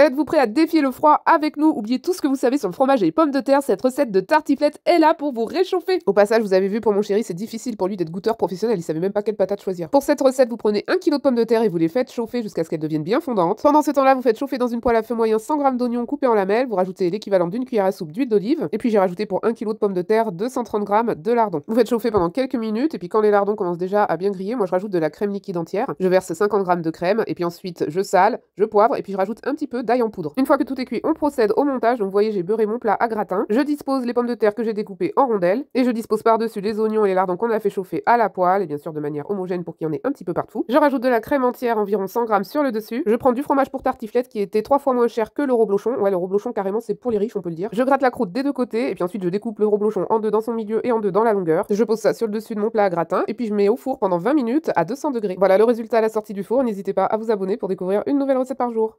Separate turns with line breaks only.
Êtes-vous prêt à défier le froid avec nous Oubliez tout ce que vous savez sur le fromage et les pommes de terre, cette recette de tartiflette est là pour vous réchauffer. Au passage, vous avez vu pour mon chéri, c'est difficile pour lui d'être goûteur professionnel, il savait même pas quelle patate choisir. Pour cette recette, vous prenez 1 kg de pommes de terre et vous les faites chauffer jusqu'à ce qu'elles deviennent bien fondantes. Pendant ce temps-là, vous faites chauffer dans une poêle à feu moyen 100 g d'oignons coupés en lamelles, vous rajoutez l'équivalent d'une cuillère à soupe d'huile d'olive et puis j'ai rajouté pour 1 kg de pommes de terre 230 g de lardons. Vous faites chauffer pendant quelques minutes et puis quand les lardons commencent déjà à bien griller, moi je rajoute de la crème liquide entière, je verse 50 g de crème et puis ensuite je sale, je poivre et puis je rajoute un petit peu en poudre. Une fois que tout est cuit, on procède au montage. Donc vous voyez, j'ai beurré mon plat à gratin. Je dispose les pommes de terre que j'ai découpées en rondelles et je dispose par-dessus les oignons et les lardons qu'on a fait chauffer à la poêle et bien sûr de manière homogène pour qu'il y en ait un petit peu partout. Je rajoute de la crème entière, environ 100 grammes sur le dessus. Je prends du fromage pour tartiflette qui était trois fois moins cher que le reblochon. Ouais, le reblochon carrément, c'est pour les riches, on peut le dire. Je gratte la croûte des deux côtés et puis ensuite je découpe le reblochon en deux dans son milieu et en deux dans la longueur. Je pose ça sur le dessus de mon plat à gratin et puis je mets au four pendant 20 minutes à 200 degrés. Voilà le résultat à la sortie du four. N'hésitez pas à vous abonner pour découvrir une nouvelle recette par jour.